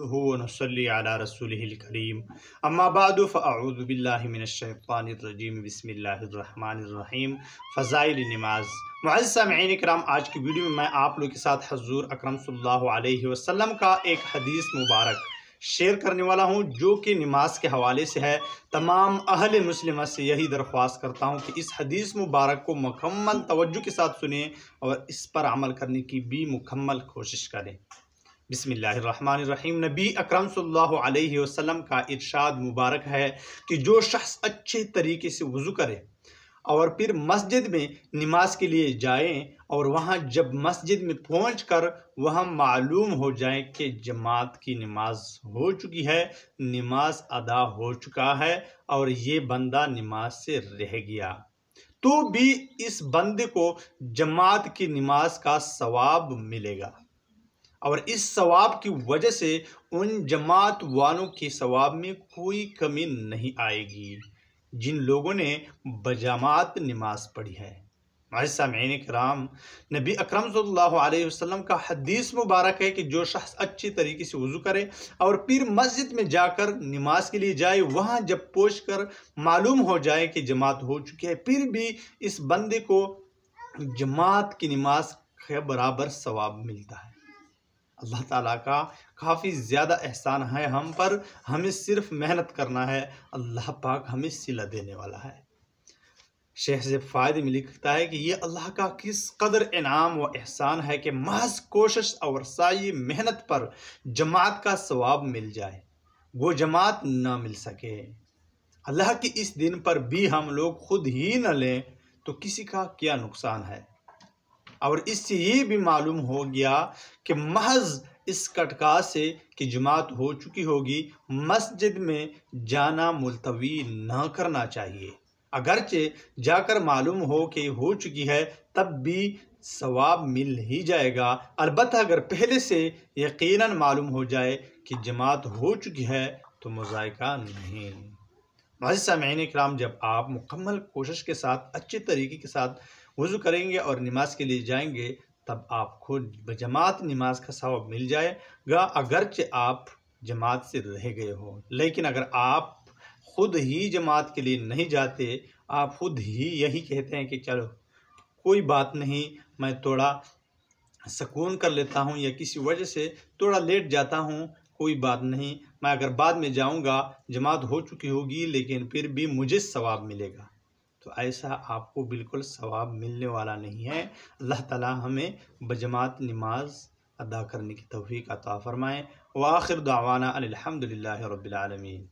नसली अला करीम अम्माबाद फ़ाउज़बिल्लिमिनशैफ़ानरजीम फ़ज़ाइल नमाज मज़सामीन कराम आज की वीडियो में मैं आप लोग के साथ हजूर अक्रम वसम का एक हदीस मुबारक शेयर करने वाला हूँ जो कि नमाज के हवाले से है तमाम अहल मुस्लिम से यही दरख्वास्त करता हूँ कि इस हदीस मुबारक को मकम्मल तवज्जो के साथ सुने और इस पर अमल करने की भी मुकम्मल कोशिश करें बिसमीम नबी अकरम सल्लल्लाहु अलैहि वसल्लम का इरशाद मुबारक है कि जो शख्स अच्छे तरीके से वज़ू करे और फिर मस्जिद में नमाज के लिए जाए और वहाँ जब मस्जिद में पहुँच कर वहाँ मालूम हो जाए कि जमात की नमाज हो चुकी है नमाज अदा हो चुका है और ये बंदा नमाज से रह गया तो भी इस बंदे को जमात की नमाज का सवाब मिलेगा और इस सवाब की वजह से उन जमात वालों के सवाब में कोई कमी नहीं आएगी जिन लोगों ने बजामात नमाज पढ़ी है हमारे सामीन कराम नबी अक्रम सल्लल्लाहु वसल्लम का हदीस मुबारक है कि जो शख्स अच्छी तरीके से वज़ू करे और पीर मस्जिद में जाकर नमाज के लिए जाए वहाँ जब पोछ कर मालूम हो जाए कि जमात हो चुकी है फिर भी इस बंदे को जमात की नमाज के बराबर सवाब मिलता है अल्लाह ताला का काफ़ी ज़्यादा एहसान है हम पर हमें सिर्फ मेहनत करना है अल्लाह पाक हमें सिला देने वाला है शेख से फ़ायदे में लिखता है कि ये अल्लाह का किस कदर इनाम व एहसान है कि महज कोशिश और साई मेहनत पर जमात का सवाब मिल जाए वो जमात ना मिल सके अल्लाह के इस दिन पर भी हम लोग खुद ही न लें तो किसी का क्या नुकसान है और इससे ये भी मालूम हो गया कि महज इस कटका से कि जमात हो चुकी होगी मस्जिद में जाना मुलतवी ना करना चाहिए अगरचे जाकर मालूम हो कि हो चुकी है तब भी सवाब मिल ही जाएगा अलबत् अगर पहले से यकीनन मालूम हो जाए कि जमात हो चुकी है तो मुजायका नहीं मजिद सामीन कराम जब आप मुकम्मल कोशिश के साथ अच्छे तरीके के साथ वज़ू करेंगे और नमाज के लिए जाएंगे तब आपको जमात नमाज का सवाब मिल जाएगा अगरचे आप जमात से रह गए हो लेकिन अगर आप खुद ही जमात के लिए नहीं जाते आप खुद ही यही कहते हैं कि चलो कोई बात नहीं मैं थोड़ा सकून कर लेता हूँ या किसी वजह से थोड़ा लेट जाता हूँ कोई बात नहीं मैं अगर बाद में जाऊँगा जमात हो चुकी होगी लेकिन फिर भी मुझे सवाब मिलेगा तो ऐसा आपको बिल्कुल सवाब मिलने वाला नहीं है अल्लाह ताला हमें बजमात नमाज अदा करने की तोफ़ी अता फ़रमाएँ वाखिर दावाना अलहमदिल्ला रबालमीन